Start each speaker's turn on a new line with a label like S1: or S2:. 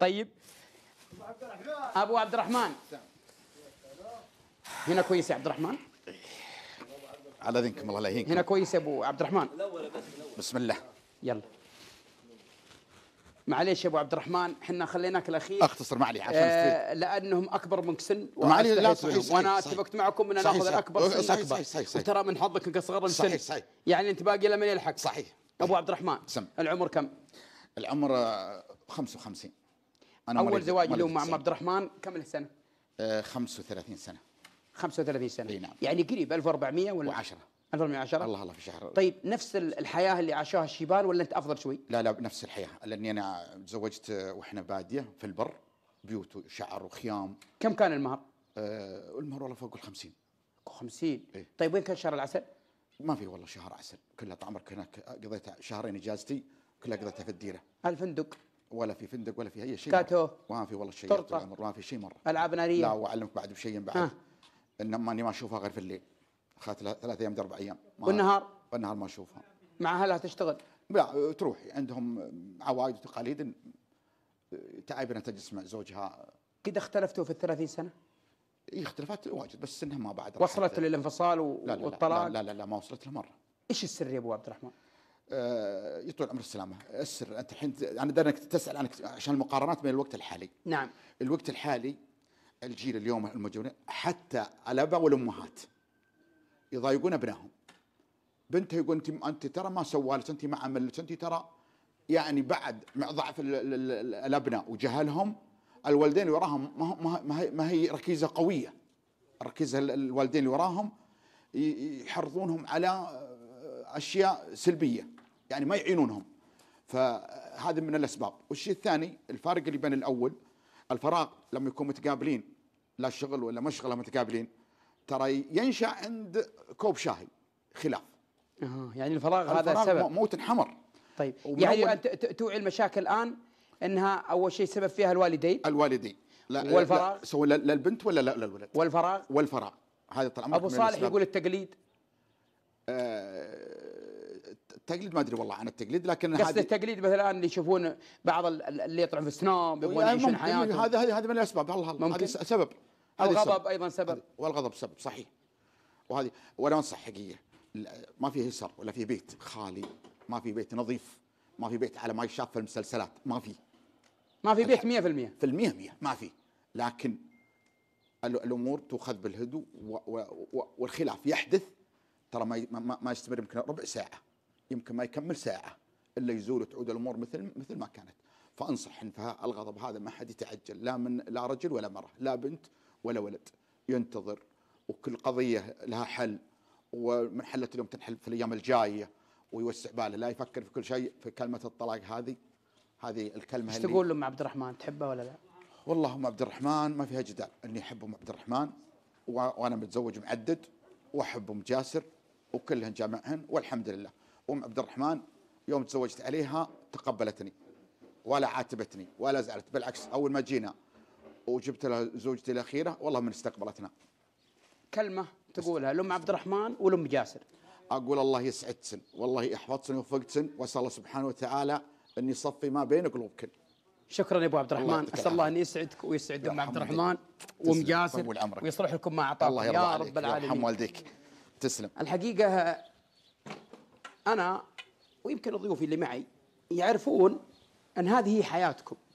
S1: طيب ابو عبد الرحمن هنا كويس يا عبد الرحمن على ذنكم الله لا يهينكم هنا كويس يا ابو عبد الرحمن بسم الله يلا معليش يا ابو عبد الرحمن احنا خليناك الاخير اختصر معلي عشان آه لانهم اكبر منك سن طيب، معلي لا صحيح صحيح وانا اتفقت معكم ان ناخذ الاكبر صحيح صحيح اكبر صحيح صحيح وترى من حظك انك اصغر سن صحيح صحيح يعني انت باقي لمن يلحق صحيح ابو عبد الرحمن سم. العمر كم؟ العمر 55 انا اول زواج له مع عبد الرحمن كم السنه؟ 35 آه، سنه 35 سنه اي نعم يعني قريب 1400 ولا 10 1410 الله الله في شهر طيب
S2: نفس الحياه اللي عاشوها الشيبان ولا انت افضل شوي؟ لا لا نفس الحياه لاني انا تزوجت واحنا باديه في البر بيوت وشعر وخيام كم كان المهر؟ آه المهر والله فوق ال 50 50 إيه؟ طيب وين كان شهر العسل؟ ما في والله شهر عسل كلها طعمك هناك قضيت شهرين اجازتي كلها قضيتها في الديره الفندق ولا في فندق ولا في اي شيء كاتو ما في والله شيء ما في شيء مره العاب ناريه لا واعلمك بعد بشيء بعد آه. انما اني ما اشوفها غير في الليل اخذت ثلاث ايام اربع ايام والنهار والنهار ما اشوفها مع اهلها تشتغل لا تروح عندهم عوايد وتقاليد تعبنا تجلس مع زوجها قد اختلفتوا في ال 30 سنه؟ اي اختلافات واجد بس انها ما بعد وصلت للانفصال والطلاق لا لا لا, لا لا لا, لا ما وصلت له مره ايش السر يا ابو عبد الرحمن؟ آه، يطول عمر السلامه السر انت الحين انا دارك تسال عنك عشان المقارنات بين الوقت الحالي نعم الوقت الحالي الجيل اليوم الموجودين حتى الاباء والامهات يضايقون ابنائهم بنته يقول انت انت ترى ما سوالت انت ما عملت انت ترى يعني بعد مع ضعف الابناء وجهلهم الوالدين اللي وراهم ما هي ما هي ركيزه قويه ركيزه الوالدين اللي وراهم يحرضونهم على آه، اشياء سلبيه يعني ما يعينونهم فهذا من الاسباب والشيء الثاني الفارق اللي بين الاول الفراغ لما يكون متقابلين لا شغل ولا مشغله متقابلين ترى ينشا عند كوب شاهي خلاف يعني الفراغ هذا السبب موت حمر طيب يعني انت
S1: توعي المشاكل الان انها
S2: اول شيء سبب فيها الوالدين الوالدين لا والفراغ لا سواء للبنت ولا للولد والفراغ والفراغ هذا طال ابو صالح يقول التقليد آه
S1: التقليد ما ادري والله عن التقليد لكن قصد هذه التقليد مثلا اللي يشوفون بعض اللي يطلعون في
S2: السناب يبغون إيه، يعيشون حياتهم هذا هذه هذه من الاسباب الله الله هذه سبب الغضب ايضا سبب والغضب سبب صحيح وهذه وانا انصح حقيقه ما فيه يسر ولا في بيت خالي ما في بيت نظيف ما في بيت على ما يشاف في المسلسلات ما في ما في بيت 100% في المية 100 ما في لكن الامور تؤخذ بالهدوء والخلاف يحدث ترى ما, ما يستمر يمكن ربع ساعه يمكن ما يكمل ساعه الا يزول وتعود الامور مثل مثل ما كانت فانصح انفهاء الغضب هذا ما حد يتعجل لا من لا رجل ولا مره لا بنت ولا ولد ينتظر وكل قضيه لها حل ومن حلت اليوم تنحل في الايام الجايه ويوسع باله لا يفكر في كل شيء في كلمه الطلاق هذه هذه الكلمه ايش تقول لام عبد الرحمن تحبه ولا لا؟ والله ام عبد الرحمن ما فيها جدال اني احب ام عبد الرحمن وانا متزوج معدد واحب ام جاسر وكلهن جامعهن والحمد لله ام عبد الرحمن يوم تزوجت عليها تقبلتني ولا عاتبتني ولا زعلت بالعكس اول ما جينا وجبت لها زوجتي الاخيره والله من استقبلتنا كلمه تقولها لام عبد الرحمن ولام جاسر اقول الله يسعدتن والله يحفظتن ويوفقتن واسال الله سبحانه وتعالى ان يصفي ما بين قلوبكن شكرا
S1: يا ابو عبد الرحمن اسال الله ان يسعدك ويسعد ام عبد الرحمن
S2: وام جاسر
S1: ويصلح لكم ما اعطاكم يا رب العالمين الله يرحم
S2: والديك تسلم
S1: الحقيقه
S2: أنا ويمكن الضيوف اللي معي يعرفون أن هذه هي حياتكم